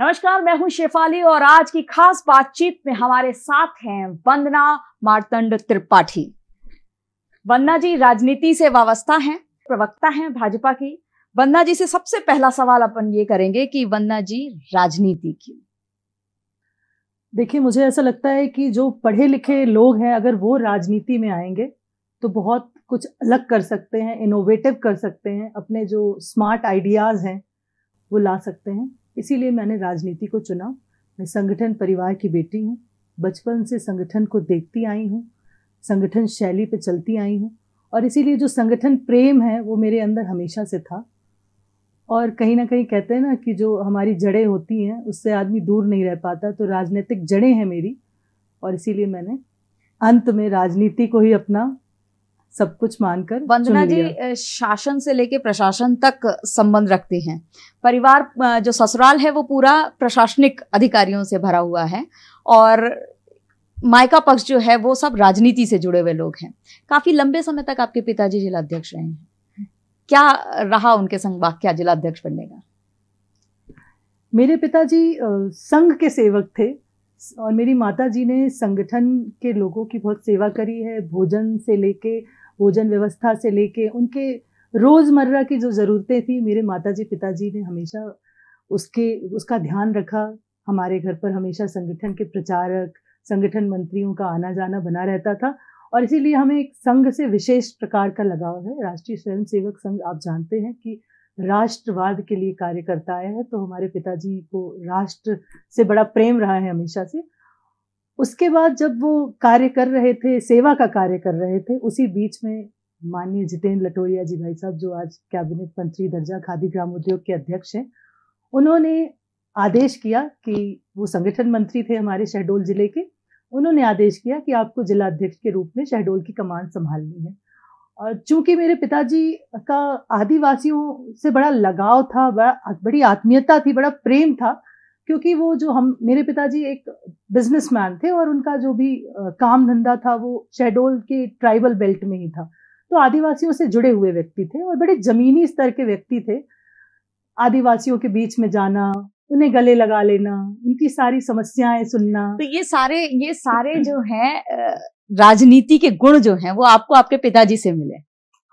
नमस्कार मैं हूं शेफाली और आज की खास बातचीत में हमारे साथ हैं वंदना मारतंड त्रिपाठी वंदना जी राजनीति से वावस्था हैं प्रवक्ता हैं भाजपा की वंदना जी से सबसे पहला सवाल अपन ये करेंगे कि वंदना जी राजनीति की देखिए मुझे ऐसा लगता है कि जो पढ़े लिखे लोग हैं अगर वो राजनीति में आएंगे तो बहुत कुछ अलग कर सकते हैं इनोवेटिव कर सकते हैं अपने जो स्मार्ट आइडियाज़ हैं वो ला सकते हैं इसीलिए मैंने राजनीति को चुना मैं संगठन परिवार की बेटी हूँ बचपन से संगठन को देखती आई हूँ संगठन शैली पे चलती आई हूँ और इसीलिए जो संगठन प्रेम है वो मेरे अंदर हमेशा से था और कहीं ना कहीं कहते हैं ना कि जो हमारी जड़ें होती हैं उससे आदमी दूर नहीं रह पाता तो राजनीतिक जड़ें हैं मेरी और इसीलिए मैंने अंत में राजनीति को ही अपना सब कुछ मानकर वंदना जी शासन से लेके प्रशासन तक संबंध रखते हैं परिवार जो ससुराल है वो पूरा प्रशासनिक अधिकारियों से भरा हुआ है और मायका पक्ष जो है वो सब राजनीति से जुड़े हुए लोग हैं काफी लंबे समय तक आपके पिताजी जिलाध्यक्ष रहे हैं क्या रहा उनके संग वाक्य जिलाध्यक्ष बनने का मेरे पिताजी संघ के सेवक थे और मेरी माता जी ने संगठन के लोगों की बहुत सेवा करी है भोजन से लेके भोजन व्यवस्था से लेके उनके रोज़मर्रा की जो ज़रूरतें थी मेरे माता जी पिताजी ने हमेशा उसके उसका ध्यान रखा हमारे घर पर हमेशा संगठन के प्रचारक संगठन मंत्रियों का आना जाना बना रहता था और इसीलिए हमें एक संघ से विशेष प्रकार का लगाव है राष्ट्रीय स्वयंसेवक संघ आप जानते हैं कि राष्ट्रवाद के लिए कार्य करता आया है तो हमारे पिताजी को राष्ट्र से बड़ा प्रेम रहा है हमेशा से उसके बाद जब वो कार्य कर रहे थे सेवा का कार्य कर रहे थे उसी बीच में माननीय जितेंद्र लटोरिया जी भाई साहब जो आज कैबिनेट मंत्री दर्जा खादी ग्राम उद्योग के अध्यक्ष हैं उन्होंने आदेश किया कि वो संगठन मंत्री थे हमारे शहडोल जिले के उन्होंने आदेश किया कि आपको जिलाध्यक्ष के रूप में शहडोल की कमान संभालनी है और चूंकि मेरे पिताजी का आदिवासियों से बड़ा लगाव था बड़ा बड़ी आत्मीयता थी बड़ा प्रेम था क्योंकि वो जो हम मेरे पिताजी एक बिजनेसमैन थे और उनका जो भी काम धंधा था वो शहडोल के ट्राइबल बेल्ट में ही था तो आदिवासियों से जुड़े हुए व्यक्ति थे और बड़े जमीनी स्तर के व्यक्ति थे आदिवासियों के बीच में जाना उन्हें गले लगा लेना उनकी सारी समस्याएं सुनना तो ये सारे ये सारे जो हैं राजनीति के गुण जो हैं वो आपको आपके पिताजी से मिले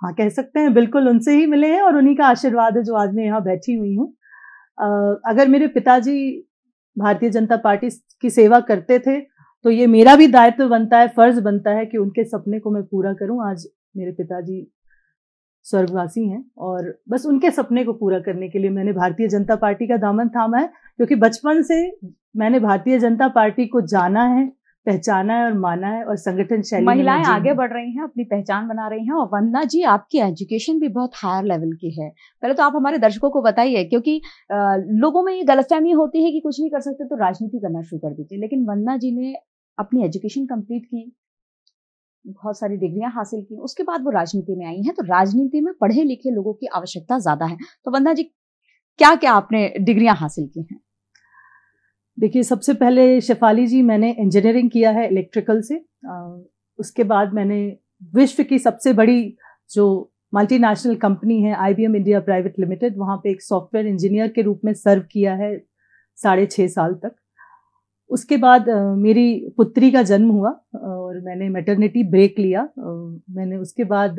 हाँ कह सकते हैं बिल्कुल उनसे ही मिले हैं और उन्हीं का आशीर्वाद है जो आज मैं यहाँ बैठी हुई हूँ अगर मेरे पिताजी भारतीय जनता पार्टी की सेवा करते थे तो ये मेरा भी दायित्व बनता है फर्ज बनता है कि उनके सपने को मैं पूरा करूं आज मेरे पिताजी स्वर्गवासी हैं और बस उनके सपने को पूरा करने के लिए मैंने भारतीय जनता पार्टी का दामन थामा है क्योंकि बचपन से मैंने भारतीय जनता पार्टी को जाना है पहचाना है और माना है और संगठन शैली महिलाएं आगे बढ़ रही हैं अपनी पहचान बना रही हैं और वंदना जी आपकी एजुकेशन भी बहुत हायर लेवल की है पहले तो आप हमारे दर्शकों को बताइए क्योंकि लोगों में ये गलतफहमी होती है कि कुछ नहीं कर सकते तो राजनीति करना शुरू कर देते लेकिन वंदना जी ने अपनी एजुकेशन कम्प्लीट की बहुत सारी डिग्रियां हासिल की उसके बाद वो राजनीति में आई हैं तो राजनीति में पढ़े लिखे लोगों की आवश्यकता ज्यादा है तो वंदना जी क्या क्या आपने डिग्रियां हासिल की हैं देखिए सबसे पहले शेफाली जी मैंने इंजीनियरिंग किया है इलेक्ट्रिकल से उसके बाद मैंने विश्व की सबसे बड़ी जो मल्टीनेशनल कंपनी है आईबीएम इंडिया प्राइवेट लिमिटेड वहाँ पे एक सॉफ्टवेयर इंजीनियर के रूप में सर्व किया है साढ़े छः साल तक उसके बाद मेरी पुत्री का जन्म हुआ और मैंने मेटर्निटी ब्रेक लिया मैंने उसके बाद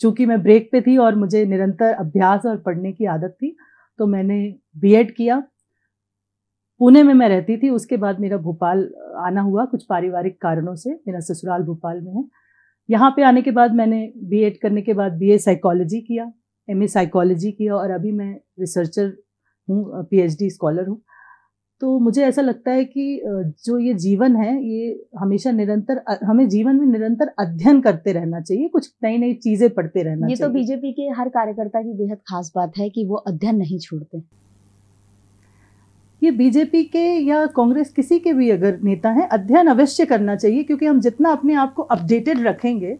चूँकि मैं ब्रेक पे थी और मुझे निरंतर अभ्यास और पढ़ने की आदत थी तो मैंने बीएड किया पुणे में मैं रहती थी उसके बाद मेरा भोपाल आना हुआ कुछ पारिवारिक कारणों से मेरा ससुराल भोपाल में है यहाँ पे आने के बाद मैंने बीएड करने के बाद बीए साइकोलॉजी किया एमए साइकोलॉजी किया और अभी मैं रिसर्चर हूँ पीएचडी स्कॉलर हूँ तो मुझे ऐसा लगता है कि जो ये जीवन है ये हमेशा निरंतर हमें जीवन में निरंतर अध्ययन करते रहना चाहिए कुछ नई नई चीजें पढ़ते रहना ये तो चाहिए। तो बीजेपी के हर कार्यकर्ता की बेहद खास बात है कि वो अध्ययन नहीं छोड़ते ये बीजेपी के या कांग्रेस किसी के भी अगर नेता हैं अध्ययन अवश्य करना चाहिए क्योंकि हम जितना अपने आप को अपडेटेड रखेंगे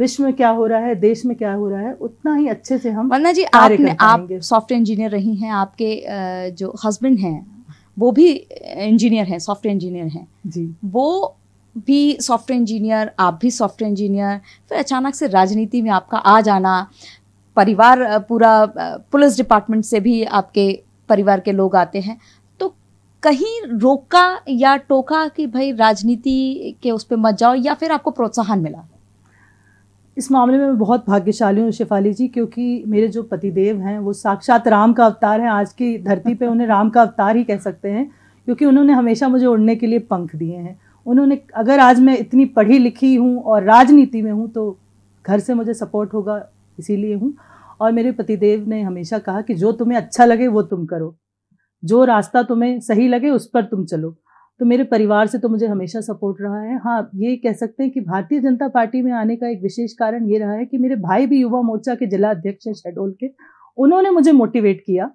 विश्व में क्या हो रहा है देश में क्या हो रहा है उतना ही अच्छे से हम वरना जी आपने आप सॉफ्टवेयर इंजीनियर रही हैं आपके जो हस्बैंड हैं वो भी इंजीनियर हैं सॉफ्टवेयर इंजीनियर हैं जी वो भी सॉफ्टवेयर इंजीनियर आप भी सॉफ्टवेयर इंजीनियर फिर अचानक से राजनीति में आपका आ जाना परिवार पूरा पुलिस डिपार्टमेंट से भी आपके परिवार के लोग आते हैं कहीं रोका या टोका कि भाई राजनीति के उस पर मत जाओ या फिर आपको प्रोत्साहन मिला इस मामले में मैं बहुत भाग्यशाली हूँ शिफाली जी क्योंकि मेरे जो पतिदेव हैं वो साक्षात राम का अवतार हैं आज की धरती पे उन्हें राम का अवतार ही कह सकते हैं क्योंकि उन्होंने हमेशा मुझे उड़ने के लिए पंख दिए हैं उन्होंने अगर आज मैं इतनी पढ़ी लिखी हूँ और राजनीति में हूँ तो घर से मुझे सपोर्ट होगा इसीलिए हूँ और मेरे पतिदेव ने हमेशा कहा कि जो तुम्हें अच्छा लगे वो तुम करो जो रास्ता तुम्हें सही लगे उस पर तुम चलो तो मेरे परिवार से तो मुझे हमेशा सपोर्ट रहा है हाँ ये कह सकते हैं कि भारतीय जनता पार्टी में आने का एक विशेष कारण ये रहा है कि मेरे भाई भी युवा मोर्चा के जिला अध्यक्ष हैं शेडोल के उन्होंने मुझे मोटिवेट किया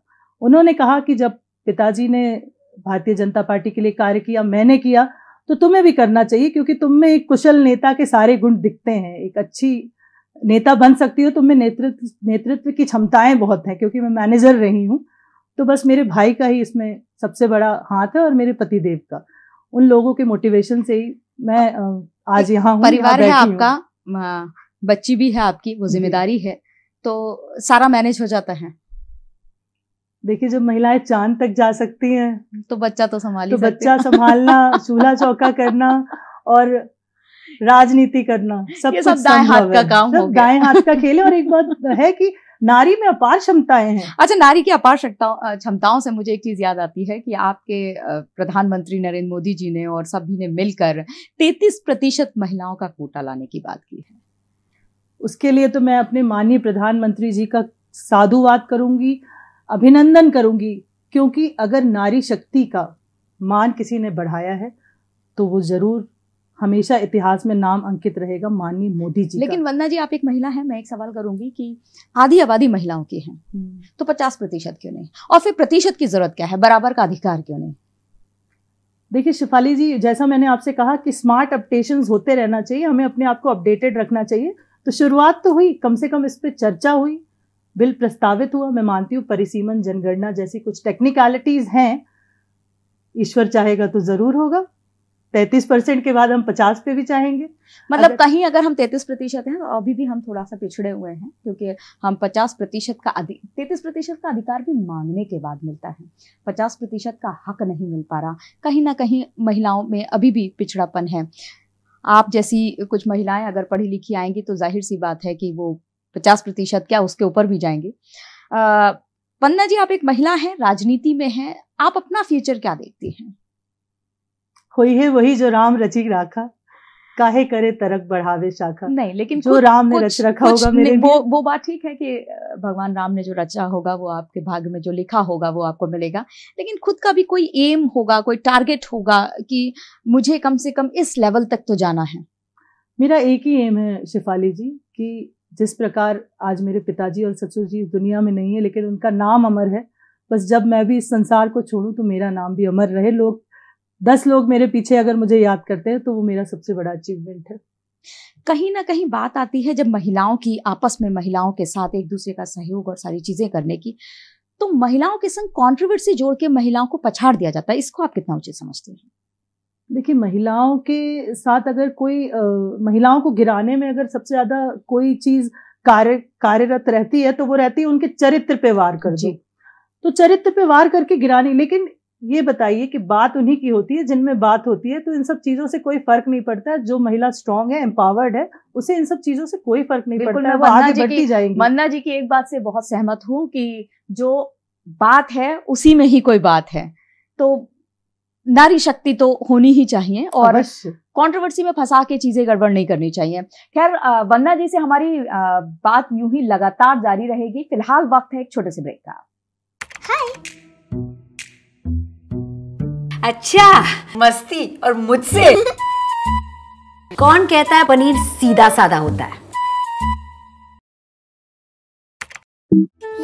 उन्होंने कहा कि जब पिताजी ने भारतीय जनता पार्टी के लिए कार्य किया मैंने किया तो तुम्हें भी करना चाहिए क्योंकि तुम में एक कुशल नेता के सारे गुण दिखते हैं एक अच्छी नेता बन सकती हो तुम में नेतृत्व नेतृत्व की क्षमताएं बहुत हैं क्योंकि मैं मैनेजर रही हूँ तो बस मेरे भाई का ही इसमें सबसे बड़ा हाथ है और मेरे पति देव का उन लोगों के मोटिवेशन से ही मैं आज यहाँ हूँ परिवार है आपका बच्ची भी है आपकी वो जिम्मेदारी है तो सारा मैनेज हो जाता है देखिए जब महिलाएं चांद तक जा सकती हैं तो बच्चा तो संभाल तो बच्चा संभालना चूल्हा चौका करना और राजनीति करना सब ये सब दाएं हाथ का काम सब दाएं हाथ का खेल है और एक बात है कि नारी में अपार क्षमताएं हैं अच्छा नारी की अपार क्षमताओं से मुझे एक चीज याद आती है कि आपके प्रधानमंत्री नरेंद्र मोदी जी ने और सभी ने मिलकर तैतीस प्रतिशत महिलाओं का कोटा लाने की बात की है उसके लिए तो मैं अपने माननीय प्रधानमंत्री जी का साधुवाद करूंगी अभिनंदन करूंगी क्योंकि अगर नारी शक्ति का मान किसी ने बढ़ाया है तो वो ज़रूर हमेशा इतिहास में नाम अंकित रहेगा माननीय मोदी जी लेकिन वंदना जी आप एक महिला हैं मैं एक सवाल करूंगी कि आधी आबादी महिलाओं की है हम्म। तो पचास प्रतिशत क्यों नहीं और फिर प्रतिशत की जरूरत क्या है बराबर का अधिकार क्यों नहीं देखिए शिफाली जी जैसा मैंने आपसे कहा कि स्मार्ट अपडेशन होते रहना चाहिए हमें अपने आप को अपडेटेड रखना चाहिए तो शुरुआत तो हुई कम से कम इस पर चर्चा हुई बिल प्रस्तावित हुआ मैं मानती हूँ परिसीमन जनगणना जैसी कुछ टेक्निकलिटीज हैं ईश्वर चाहेगा तो जरूर होगा तैतीस परसेंट के बाद हम पचास पे भी चाहेंगे मतलब अगर... कहीं अगर हम तैतीस प्रतिशत हैं तो अभी भी हम थोड़ा सा पिछड़े हुए हैं क्योंकि हम पचास प्रतिशत का तैतीस प्रतिशत का अधिकार भी मांगने के बाद मिलता है पचास प्रतिशत का हक नहीं मिल पा रहा कहीं ना कहीं महिलाओं में अभी भी पिछड़ापन है आप जैसी कुछ महिलाएं अगर पढ़ी लिखी आएंगी तो जाहिर सी बात है कि वो पचास प्रतिशत क्या उसके ऊपर भी जाएंगे पन्ना जी आप एक महिला हैं राजनीति में हैं आप अपना फ्यूचर क्या देखती हैं होई है वही जो राम रची राखा काहे करे तरक बढ़ावे शाखा नहीं लेकिन जो राम ने रच रखा होगा मेरे वो वो बात ठीक है कि भगवान राम ने जो रचा होगा वो आपके भाग में जो लिखा होगा वो आपको मिलेगा लेकिन खुद का भी कोई एम होगा कोई टारगेट होगा कि मुझे कम से कम इस लेवल तक तो जाना है मेरा एक ही एम है शिफाली जी कि जिस प्रकार आज मेरे पिताजी और ससुर जी दुनिया में नहीं है लेकिन उनका नाम अमर है बस जब मैं भी इस संसार को छोड़ूं तो मेरा नाम भी अमर रहे लोग दस लोग मेरे पीछे अगर मुझे याद करते हैं तो वो मेरा सबसे बड़ा अचीवमेंट है कहीं ना कहीं बात आती है जब महिलाओं की आपस में महिलाओं के साथ एक दूसरे का सहयोग और सारी चीजें करने की तो महिलाओं के संग कॉन्ट्रोवर्सी जोड़ के महिलाओं को पछाड़ दिया जाता है इसको आप कितना उचित समझते हैं देखिए महिलाओं के साथ अगर कोई आ, महिलाओं को गिराने में अगर सबसे ज्यादा कोई चीज कार्य कार्यरत रहती है तो वो रहती है उनके चरित्र पे वार कर दो तो चरित्र पे वार करके गिराने लेकिन ये बताइए कि बात उन्हीं की होती है जिनमें बात होती है तो इन सब चीजों से कोई फर्क नहीं पड़ता है जो महिला स्ट्रांग है एम्पावर्ड है उसे इन सब चीजों से कोई फर्क नहीं पड़ता है वो आगे बढ़ती जाएंगी मन्ना जी की एक बात से बहुत सहमत हूँ कि जो बात है उसी में ही कोई बात है तो नारी शक्ति तो होनी ही चाहिए और कंट्रोवर्सी में फंसा के चीजें गड़बड़ नहीं करनी चाहिए खैर वंदा जी से हमारी बात यूं ही लगातार जारी रहेगी फिलहाल वक्त है एक छोटे से ब्रेक का हाय अच्छा मस्ती और मुझसे कौन कहता है पनीर सीधा साधा होता है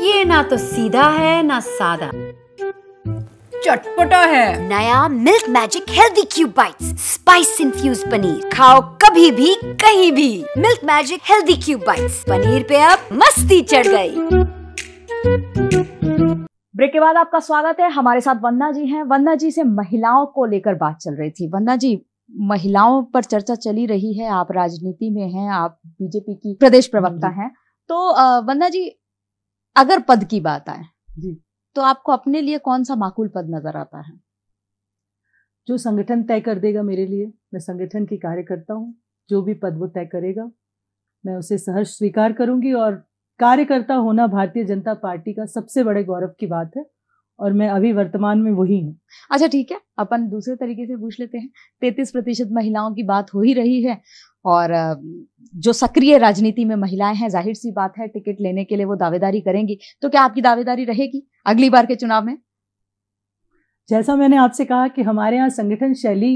ये ना तो सीधा है ना सादा चटपटा है नया milk magic healthy cube bites spice infuse paneer खाओ कभी भी कहीं भी milk magic healthy cube bites paneer पे अब मस्ती चढ़ गई ब्रेक के बाद आपका स्वागत है हमारे साथ वंदना जी हैं वंदना जी से महिलाओं को लेकर बात चल रही थी वंदना जी महिलाओं पर चर्चा चली रही है आप राजनीति में हैं आप बीजेपी की प्रदेश प्रवक्ता हैं तो वंदना जी अगर पद की बात आए जी तो आपको अपने लिए कौन सा माकूल पद नजर आता है जो संगठन तय कर देगा मेरे लिए मैं संगठन की कार्यकर्ता हूँ जो भी पद वो तय करेगा मैं उसे सहर्ष स्वीकार करूंगी और कार्यकर्ता होना भारतीय जनता पार्टी का सबसे बड़े गौरव की बात है और मैं अभी वर्तमान में वही हूँ अच्छा ठीक है अपन दूसरे तरीके से पूछ लेते हैं तैतीस प्रतिशत महिलाओं की बात हो ही रही है और जो सक्रिय राजनीति में महिलाएं हैं जाहिर सी बात है टिकट लेने के लिए वो दावेदारी करेंगी तो क्या आपकी दावेदारी रहेगी अगली बार के चुनाव में जैसा मैंने आपसे कहा कि हमारे यहाँ संगठन शैली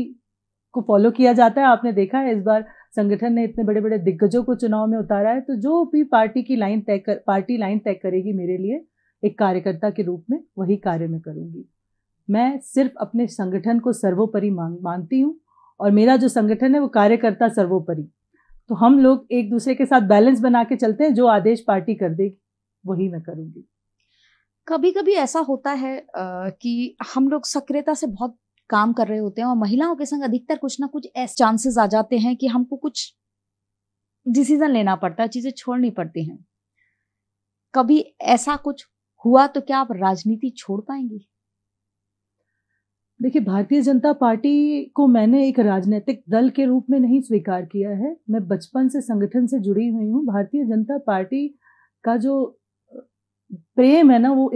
को फॉलो किया जाता है आपने देखा है इस बार संगठन ने इतने बड़े बड़े दिग्गजों को चुनाव में उतारा है तो जो भी पार्टी की लाइन तय कर पार्टी लाइन तय करेगी मेरे लिए एक कार्यकर्ता के रूप में वही कार्य में करूंगी मैं सिर्फ अपने संगठन को सर्वोपरि मांग मानती हूँ और मेरा जो संगठन है वो कार्यकर्ता सर्वोपरि तो हम लोग एक दूसरे के साथ बैलेंस बना के चलते हैं जो आदेश पार्टी कर देगी वही मैं करूंगी कभी कभी ऐसा होता है आ, कि हम लोग सक्रियता से बहुत काम कर रहे होते हैं और महिलाओं के संग अधिकतर कुछ ना कुछ ऐसे चांसेस आ जाते हैं कि हमको कुछ डिसीजन लेना पड़ता है चीज़ें छोड़नी पड़ती हैं कभी ऐसा कुछ हुआ तो क्या आप राजनीति छोड़ पाएंगी देखिए भारतीय जनता पार्टी को मैंने एक राजनीतिक दल के रूप में नहीं स्वीकार किया है मैं बचपन से संगठन से जुड़ी हुई हूँ भारतीय जनता पार्टी का जो प्रेम है ना वो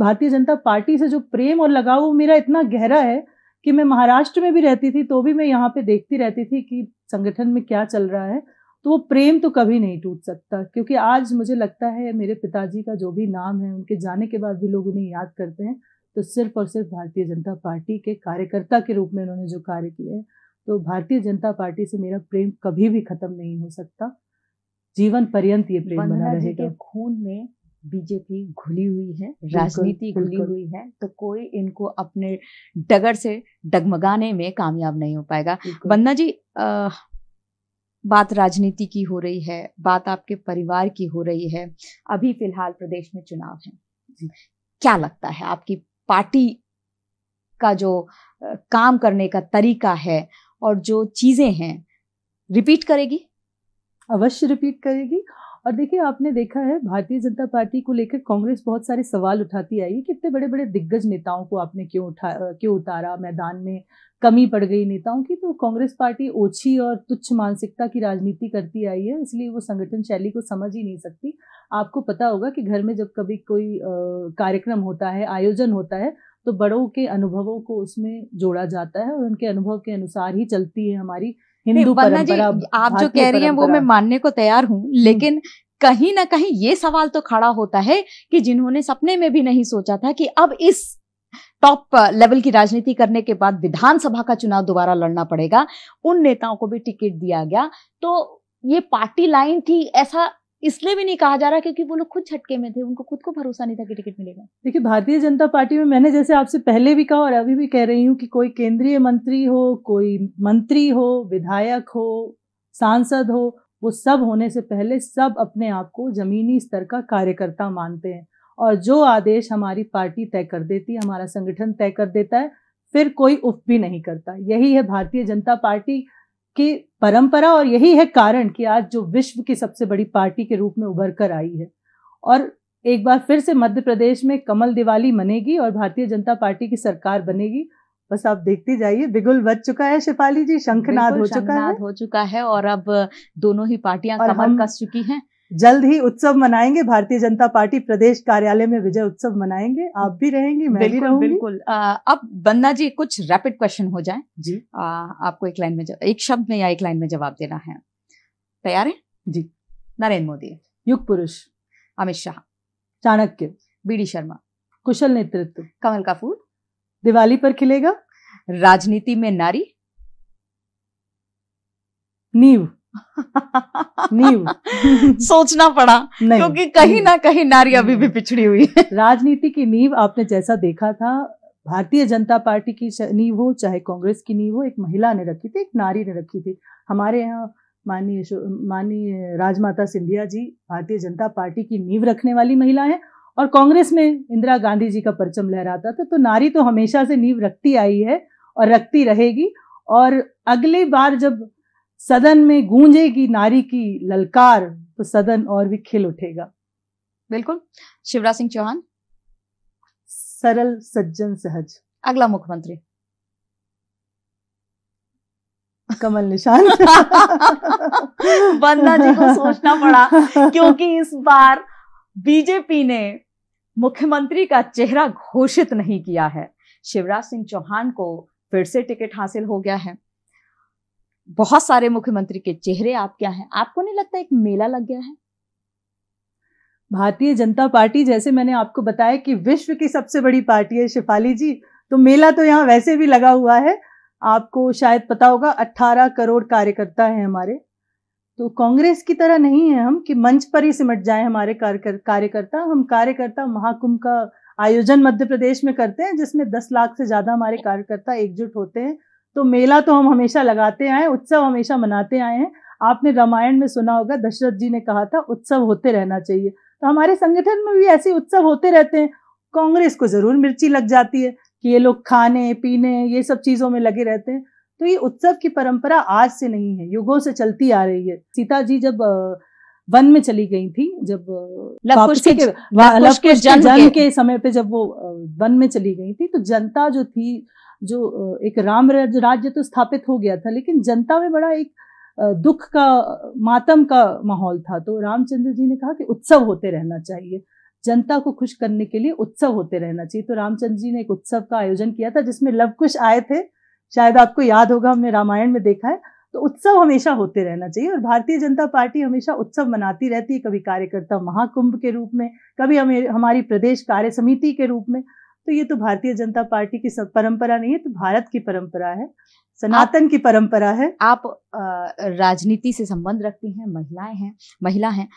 भारतीय जनता पार्टी से जो प्रेम और लगाव वो मेरा इतना गहरा है कि मैं महाराष्ट्र में भी रहती थी तो भी मैं यहाँ पे देखती रहती थी कि संगठन में क्या चल रहा है तो वो प्रेम तो कभी नहीं टूट सकता क्योंकि आज मुझे लगता है मेरे पिताजी का जो भी नाम है उनके जाने के बाद भी लोग उन्हें याद करते हैं तो सिर्फ और सिर्फ भारतीय जनता पार्टी के कार्यकर्ता के रूप में उन्होंने जो कार्य किए हैं तो भारतीय जनता पार्टी से मेरा प्रेम कभी भी खत्म नहीं हो सकता जीवन पर्यंत ये प्रेम बना रहेगा खून में बीजेपी घुली हुई है राजनीति घुली हुई है तो कोई इनको अपने डगर से डगमगाने में कामयाब नहीं हो पाएगा बन्ना जी आ, बात राजनीति की हो रही है बात आपके परिवार की हो रही है अभी फिलहाल प्रदेश में चुनाव है क्या लगता है आपकी पार्टी का जो काम करने का तरीका है और जो चीजें हैं रिपीट करेगी अवश्य रिपीट करेगी और देखिए आपने देखा है भारतीय जनता पार्टी को लेकर कांग्रेस बहुत सारे सवाल उठाती आई है कि इतने बड़े बड़े दिग्गज नेताओं को आपने क्यों उठा क्यों उतारा मैदान में कमी पड़ गई नेताओं की तो कांग्रेस पार्टी ओछी और तुच्छ मानसिकता की राजनीति करती आई है इसलिए वो संगठन शैली को समझ ही नहीं सकती आपको पता होगा कि घर में जब कभी कोई कार्यक्रम होता है आयोजन होता है तो बड़ों के अनुभवों को उसमें जोड़ा जाता है और उनके अनुभव के अनुसार ही चलती है हमारी हिंदू परंपरा जी आप जो कह रही हैं वो मैं मानने को तैयार हूँ लेकिन हम्म। कहीं ना कहीं ये सवाल तो खड़ा होता है कि जिन्होंने सपने में भी नहीं सोचा था कि अब इस टॉप लेवल की राजनीति करने के बाद विधानसभा का चुनाव दोबारा लड़ना पड़ेगा उन नेताओं को भी टिकट दिया गया तो ये पार्टी लाइन थी ऐसा इसलिए भी नहीं कहा जा रहा क्योंकि वो लोग खुद झटके में थे उनको खुद को भरोसा नहीं था कि टिकट मिलेगा देखिए भारतीय जनता पार्टी में मैंने जैसे आपसे पहले भी कहा और अभी भी कह रही हूँ कि कोई केंद्रीय मंत्री हो कोई मंत्री हो विधायक हो सांसद हो वो सब होने से पहले सब अपने आप को जमीनी स्तर का कार्यकर्ता मानते हैं और जो आदेश हमारी पार्टी तय कर देती है हमारा संगठन तय कर देता है फिर कोई उप भी नहीं करता यही है भारतीय जनता पार्टी कि परंपरा और यही है कारण कि आज जो विश्व की सबसे बड़ी पार्टी के रूप में उभर कर आई है और एक बार फिर से मध्य प्रदेश में कमल दिवाली मनेगी और भारतीय जनता पार्टी की सरकार बनेगी बस आप देखते जाइए बिगुल बच चुका है शिपाली जी शंखनाद हो चुका है हो चुका है और अब दोनों ही पार्टियां कमल कस चुकी हैं जल्द ही उत्सव मनाएंगे भारतीय जनता पार्टी प्रदेश कार्यालय में विजय उत्सव मनाएंगे आप भी रहेंगे मैं बिल्कुल, भी रहूंगी बिल्कुल आ, अब बन्ना जी कुछ रैपिड क्वेश्चन हो जाए जी आ, आपको एक लाइन में एक शब्द में या एक लाइन में जवाब देना है तैयार है जी नरेंद्र मोदी युग पुरुष अमित शाह चाणक्य बी शर्मा कुशल नेतृत्व कमल का फूल दिवाली पर खिलेगा राजनीति में नारी नीव नींव सोचना पड़ा नहीं। क्योंकि कहीं ना कहीं नारी अभी भी पिछड़ी हुई है राजनीति की नींव आपने जैसा देखा था भारतीय जनता पार्टी की नींव हो चाहे कांग्रेस की नींव हो एक महिला ने रखी थी एक नारी ने रखी थी हमारे यहाँ माननीय माननीय राजमाता सिंधिया जी भारतीय जनता पार्टी की नींव रखने वाली महिला हैं और कांग्रेस में इंदिरा गांधी जी का परचम लहराता था तो नारी तो हमेशा से नींव रखती आई है और रखती रहेगी और अगली बार जब सदन में गूंजेगी नारी की ललकार तो सदन और भी खिल उठेगा बिल्कुल शिवराज सिंह चौहान सरल सज्जन सहज अगला मुख्यमंत्री कमल निशान बंदा जी को सोचना पड़ा क्योंकि इस बार बीजेपी ने मुख्यमंत्री का चेहरा घोषित नहीं किया है शिवराज सिंह चौहान को फिर से टिकट हासिल हो गया है बहुत सारे मुख्यमंत्री के चेहरे आप क्या हैं आपको नहीं लगता एक मेला लग गया है भारतीय जनता पार्टी जैसे मैंने आपको बताया कि विश्व की सबसे बड़ी पार्टी है शिफाली जी तो मेला तो यहाँ वैसे भी लगा हुआ है आपको शायद पता होगा 18 करोड़ कार्यकर्ता हैं हमारे तो कांग्रेस की तरह नहीं है हम कि मंच पर ही सिमट जाए हमारे कार्यकर्ता हम कार्यकर्ता महाकुंभ का आयोजन मध्य प्रदेश में करते हैं जिसमें दस लाख से ज़्यादा हमारे कार्यकर्ता एकजुट होते हैं तो मेला तो हम हमेशा लगाते आए उत्सव हमेशा मनाते आए हैं आपने रामायण में सुना होगा दशरथ जी ने कहा था उत्सव होते रहना चाहिए तो हमारे संगठन में भी ऐसे उत्सव होते रहते हैं कांग्रेस को जरूर मिर्ची लग जाती है कि ये लोग खाने पीने ये सब चीजों में लगे रहते हैं तो ये उत्सव की परंपरा आज से नहीं है युगों से चलती आ रही है सीता जी जब वन में चली गई थी जब लवकुश के, के, के जन्म के, के समय पे जब वो वन में चली गई थी तो जनता जो थी जो एक राम राज्य राज्य तो स्थापित हो गया था लेकिन जनता में बड़ा एक दुख का मातम का माहौल था तो रामचंद्र जी ने कहा कि उत्सव होते रहना चाहिए जनता को खुश करने के लिए उत्सव होते रहना चाहिए तो रामचंद्र जी ने एक उत्सव का आयोजन किया था जिसमें लवकुश आए थे शायद आपको याद होगा हमने रामायण में देखा है तो उत्सव हमेशा होते रहना चाहिए और भारतीय जनता पार्टी हमेशा उत्सव मनाती रहती है कभी कार्यकर्ता महाकुंभ के रूप में कभी हमें हमारी प्रदेश कार्य समिति के रूप में तो ये तो भारतीय जनता पार्टी की परंपरा नहीं है तो भारत की परंपरा है सनातन की परंपरा है आप राजनीति से संबंध रखती हैं महिलाएं हैं महिला हैं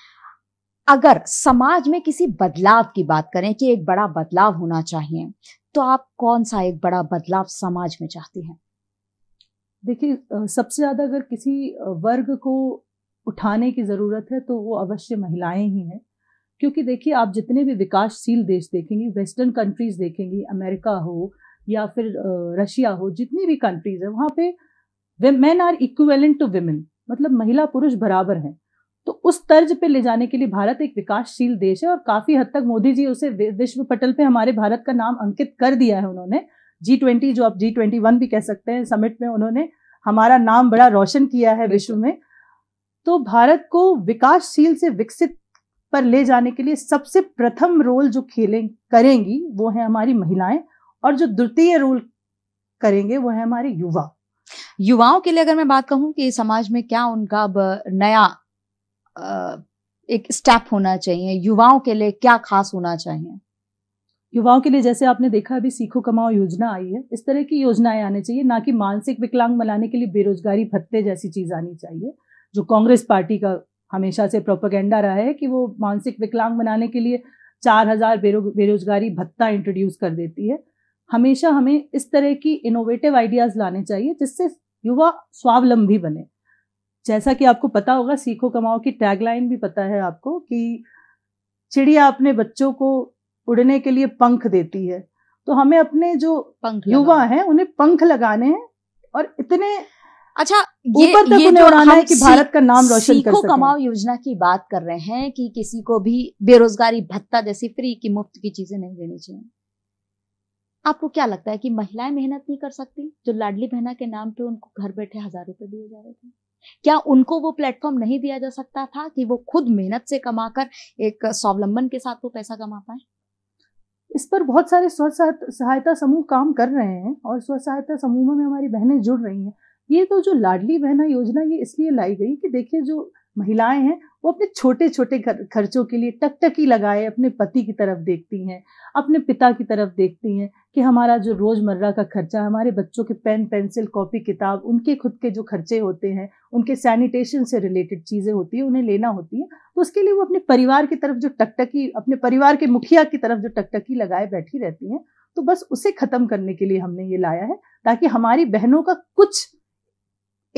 अगर समाज में किसी बदलाव की बात करें कि एक बड़ा बदलाव होना चाहिए तो आप कौन सा एक बड़ा बदलाव समाज में चाहती हैं देखिए सबसे ज़्यादा अगर किसी वर्ग को उठाने की ज़रूरत है तो वो अवश्य महिलाएं ही हैं क्योंकि देखिए आप जितने भी विकासशील देश देखेंगे वेस्टर्न कंट्रीज देखेंगे अमेरिका हो या फिर रशिया हो जितनी भी कंट्रीज है वहाँ पे man are equivalent to women मतलब महिला पुरुष बराबर हैं तो उस तर्ज पे ले जाने के लिए भारत एक विकासशील देश है और काफी हद तक मोदी जी उसे विश्व पटल पे हमारे भारत का नाम अंकित कर दिया है उन्होंने जी ट्वेंटी जो आप जी ट्वेंटी वन भी कह सकते हैं समिट में उन्होंने हमारा नाम बड़ा रोशन किया है विश्व में तो भारत को विकासशील से विकसित पर ले जाने के लिए सबसे प्रथम रोल जो खेलें करेंगी वो है हमारी महिलाएं और जो द्वितीय रोल करेंगे वो है हमारे युवा युवाओं के लिए अगर मैं बात कहूं कि समाज में क्या उनका अब नया एक स्टेप होना चाहिए युवाओं के लिए क्या खास होना चाहिए युवाओं के लिए जैसे आपने देखा अभी सीखो कमाओ योजना आई है इस तरह की योजनाएं आनी चाहिए ना कि मानसिक विकलांग बनाने के लिए बेरोजगारी भत्ते जैसी चीज आनी चाहिए जो कांग्रेस पार्टी का हमेशा से प्रोपोगेंडा रहा है कि वो मानसिक विकलांग बनाने के लिए चार हजार बेरो बेरोजगारी भत्ता इंट्रोड्यूस कर देती है हमेशा हमें इस तरह की इनोवेटिव आइडियाज़ लाने चाहिए जिससे युवा स्वावलंबी बने जैसा कि आपको पता होगा सीखो कमाओ की टैगलाइन भी पता है आपको कि चिड़िया अपने बच्चों को उड़ने के लिए पंख देती है तो हमें अपने जो पंख युवा हैं उन्हें पंख लगाने हैं और इतने अच्छा ऊपर तक ये उन्हें उड़ाना है कि भारत का नाम रोशन कर सके कमाओ योजना की बात कर रहे हैं कि किसी को भी बेरोजगारी भत्ता जैसी फ्री की मुफ्त की चीजें नहीं देनी चाहिए आपको क्या लगता है कि महिलाएं मेहनत नहीं कर सकती जो लाडली बहना के नाम पे उनको घर बैठे हजार रुपए दिए जा रहे थे क्या उनको वो प्लेटफॉर्म नहीं दिया जा सकता था कि वो खुद मेहनत से कमाकर एक स्वावलंबन के साथ वो पैसा कमा पाए इस पर बहुत सारे स्व सहायता समूह काम कर रहे हैं और स्व सहायता समूहों में हमारी बहनें जुड़ रही हैं ये तो जो लाडली बहना योजना ये इसलिए लाई गई कि देखिए जो महिलाएं हैं वो अपने छोटे छोटे खर्चों के लिए टकटकी लगाए अपने पति की तरफ देखती हैं अपने पिता की तरफ देखती हैं कि हमारा जो रोज़मर्रा का खर्चा हमारे बच्चों के पेन पेंसिल कॉपी किताब उनके खुद के जो खर्चे होते हैं उनके सैनिटेशन से रिलेटेड चीज़ें होती हैं उन्हें लेना होती हैं तो उसके लिए वो अपने परिवार की तरफ जो टकटकी अपने परिवार के मुखिया की तरफ जो टकटकी लगाए बैठी रहती हैं तो बस उसे ख़त्म करने के लिए हमने ये लाया है ताकि हमारी बहनों का कुछ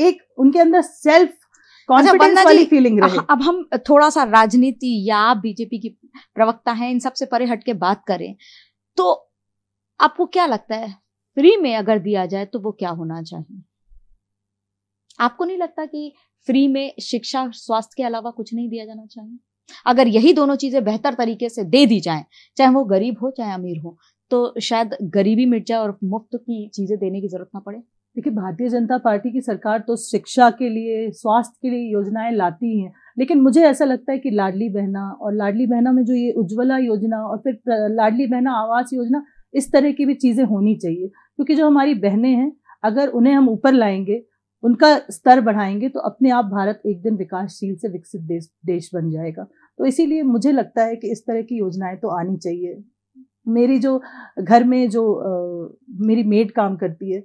एक उनके अंदर सेल्फ अच्छा, कॉन्फिडेंस वाली फीलिंग रहे अब हम थोड़ा सा राजनीति या बीजेपी की प्रवक्ता हैं इन सब से परे हट के बात करें तो आपको क्या लगता है फ्री में अगर दिया जाए तो वो क्या होना चाहिए आपको नहीं लगता कि फ्री में शिक्षा स्वास्थ्य के अलावा कुछ नहीं दिया जाना चाहिए अगर यही दोनों चीजें बेहतर तरीके से दे दी जाए चाहे वो गरीब हो चाहे अमीर हो तो शायद गरीबी मिट जाए और मुफ्त की चीजें देने की जरूरत ना पड़े देखिए भारतीय जनता पार्टी की सरकार तो शिक्षा के लिए स्वास्थ्य के लिए योजनाएं लाती हैं लेकिन मुझे ऐसा लगता है कि लाडली बहना और लाडली बहना में जो ये उज्ज्वला योजना और फिर लाडली बहना आवास योजना इस तरह की भी चीज़ें होनी चाहिए क्योंकि जो हमारी बहनें हैं अगर उन्हें हम ऊपर लाएंगे उनका स्तर बढ़ाएंगे तो अपने आप भारत एक दिन विकासशील से विकसित देश देश बन जाएगा तो इसीलिए मुझे लगता है कि इस तरह की योजनाएं तो आनी चाहिए मेरी जो घर में जो आ, मेरी मेड काम करती है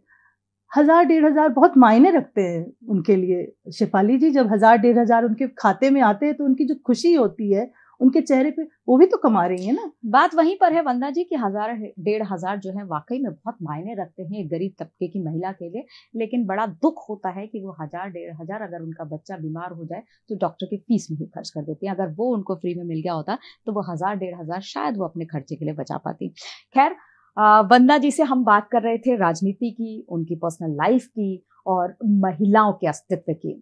हज़ार डेढ़ हज़ार बहुत मायने रखते हैं उनके लिए शेफाली जी जब हज़ार डेढ़ हज़ार उनके खाते में आते हैं तो उनकी जो खुशी होती है उनके चेहरे पे वो भी तो कमा रही है ना बात वहीं पर है वंदा जी की हजार डेढ़ हजार जो है वाकई में बहुत मायने रखते हैं गरीब तबके की महिला के लिए लेकिन बड़ा दुख होता है कि वो हजार डेढ़ हजार अगर उनका बच्चा बीमार हो जाए तो डॉक्टर की फीस में ही खर्च कर देती है अगर वो उनको फ्री में मिल गया होता तो वो हजार डेढ़ हजार शायद वो अपने खर्चे के लिए बचा पाती खैर वंदना जी से हम बात कर रहे थे राजनीति की उनकी पर्सनल लाइफ की और महिलाओं के अस्तित्व की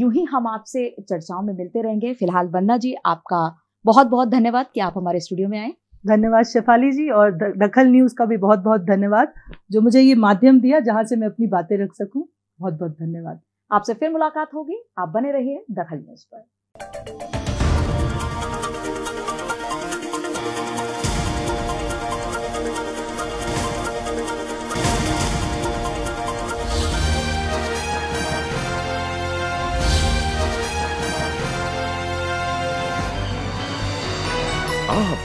यूं ही हम आपसे चर्चाओं में मिलते रहेंगे फिलहाल वंदना जी आपका बहुत बहुत धन्यवाद कि आप हमारे स्टूडियो में आए धन्यवाद शेफाली जी और दखल न्यूज़ का भी बहुत बहुत धन्यवाद जो मुझे ये माध्यम दिया जहाँ से मैं अपनी बातें रख सकूँ बहुत बहुत धन्यवाद आपसे फिर मुलाकात होगी आप बने रहिए दखल न्यूज़ पर